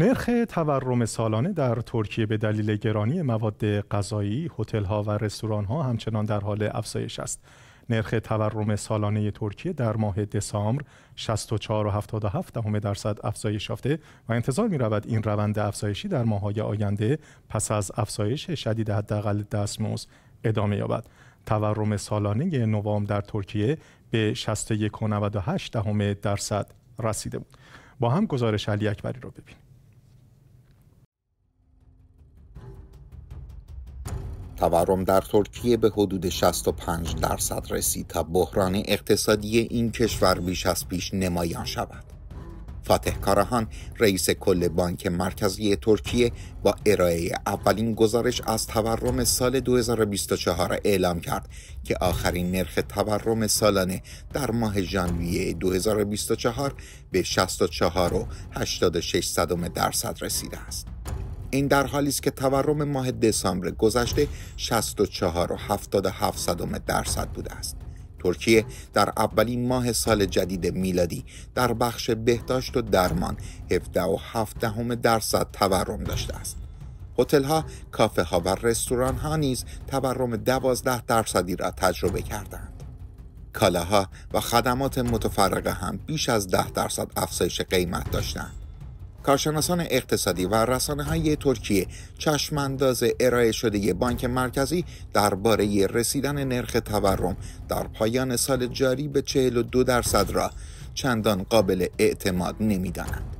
نرخ تورم سالانه در ترکیه به دلیل گرانی مواد غذایی، هتل‌ها و رستوران‌ها همچنان در حال افزایش است. نرخ تورم سالانه ترکیه در ماه دسامبر 64.77 درصد افزایش یافته و انتظار می‌رود این روند افزایشی در ماه‌های آینده پس از افزایش شدید حداقل دستمزد ادامه یابد. تورم سالانه نوامبر در ترکیه به 61.98 درصد رسیده بود. با هم گزارش علی اکبری را ببینیم. تورم در ترکیه به حدود 65 درصد رسید تا بحران اقتصادی این کشور بیش از پیش نمایان شود. فاتح کاراهان رئیس کل بانک مرکزی ترکیه با ارائه اولین گزارش از تورم سال 2024 اعلام کرد که آخرین نرخ تورم سالانه در ماه ژانویه 2024 به 64.86 درصد رسیده است. این در حالی است که تورم ماه دسامبر گذشته 64 و 77 درصد بوده است. ترکیه در اولین ماه سال جدید میلادی در بخش بهداشت و درمان 17 و درصد تورم داشته است. هتل ها، کافه ها و رستوران ها نیز تورم 12 درصدی را تجربه کردند. کالاها و خدمات متفرقه هم بیش از 10 درصد افزایش قیمت داشتند. کارشناسان اقتصادی و رسانه های ترکیه چشمانداز ارائه شده بانک مرکزی درباره رسیدن نرخ تورم در پایان سال جاری به 42 درصد را چندان قابل اعتماد نمیدانند.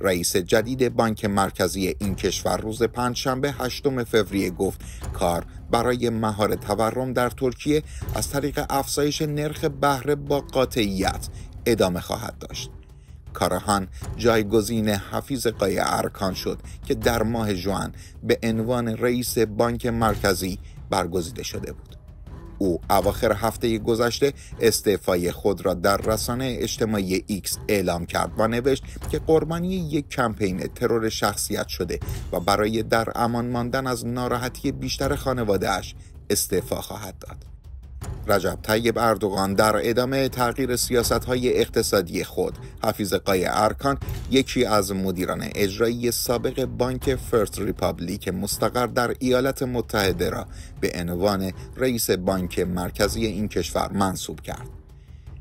رئیس جدید بانک مرکزی این کشور روز پنجشنبه 8 فوریه گفت کار برای مهار تورم در ترکیه از طریق افزایش نرخ بهره با قاطعیت ادامه خواهد داشت. کارهان جایگزین حفیظ قای ارکان شد که در ماه جوان به عنوان رئیس بانک مرکزی برگزیده شده بود. او اواخر هفته گذشته استعفای خود را در رسانه اجتماعی ایکس اعلام کرد و نوشت که قربانی یک کمپین ترور شخصیت شده و برای در امان ماندن از ناراحتی بیشتر خانوادهاش استعفا خواهد داد. رجب طیب اردوغان در ادامه تغییر سیاست های اقتصادی خود حفیظ قای ارکان یکی از مدیران اجرایی سابق بانک فرست ریپابلیک مستقر در ایالات متحده را به عنوان رئیس بانک مرکزی این کشور منصوب کرد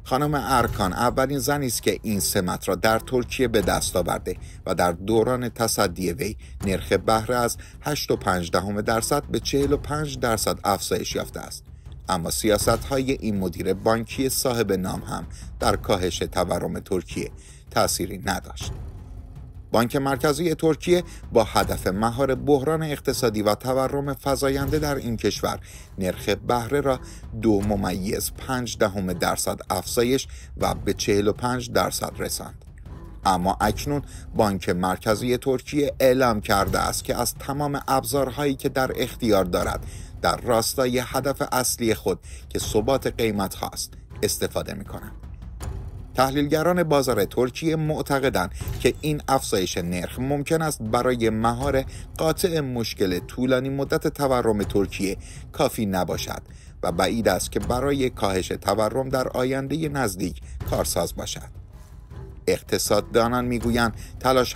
خانم ارکان اولین زنی است که این سمت را در ترکیه به دست آورده و در دوران تصدی وی نرخ بهره از 8.5 درصد به 45 درصد افزایش یافته است. اما سیاست های این مدیر بانکی صاحب نام هم در کاهش تورم ترکیه تأثیری نداشت. بانک مرکزی ترکیه با هدف مهار بحران اقتصادی و تورم فزاینده در این کشور نرخ بهره را دو ممیز پنج دهم درصد افزایش و به 45 درصد رساند. اما اکنون بانک مرکزی ترکیه اعلام کرده است که از تمام ابزارهایی که در اختیار دارد در راستای هدف اصلی خود که ثبات قیمت هاست استفاده می کنند. تحلیلگران بازار ترکیه معتقدند که این افزایش نرخ ممکن است برای مهار قاطع مشکل طولانی مدت تورم ترکیه کافی نباشد و بعید است که برای کاهش تورم در آینده نزدیک کارساز باشد. اقتصاددانان میگویند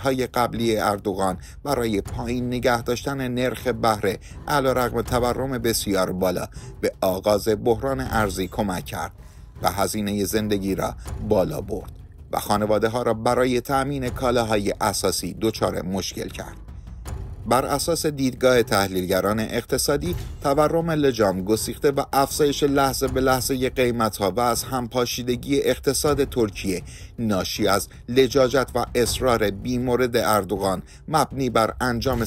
های قبلی اردوغان برای پایین نگه داشتن نرخ بهره علیرغم تورم بسیار بالا به آغاز بحران ارزی کمک کرد و هزینه زندگی را بالا برد و خانواده ها را برای تأمین کالاهای اساسی دچار مشکل کرد. بر اساس دیدگاه تحلیلگران اقتصادی تورم لجام گسیخته و افزایش لحظه به لحظه ها و از همپاشیدگی اقتصاد ترکیه ناشی از لجاجت و اصرار بیمورد اردوغان مبنی بر انجام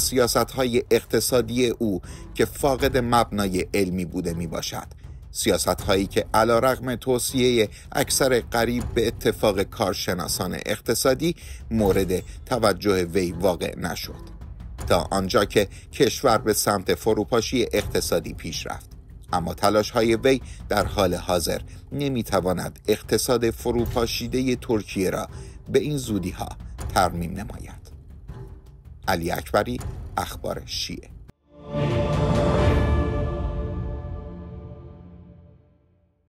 های اقتصادی او که فاقد مبنای علمی بوده می باشد. سیاست هایی که علا رقم توصیه اکثر قریب به اتفاق کارشناسان اقتصادی مورد توجه وی واقع نشد. تا آنجا که کشور به سمت فروپاشی اقتصادی پیش رفت اما تلاش های وی در حال حاضر نمیتواند اقتصاد فروپاشیده ترکیه را به این زودی ها ترمیم نماید علی اکبری اخبار شیعه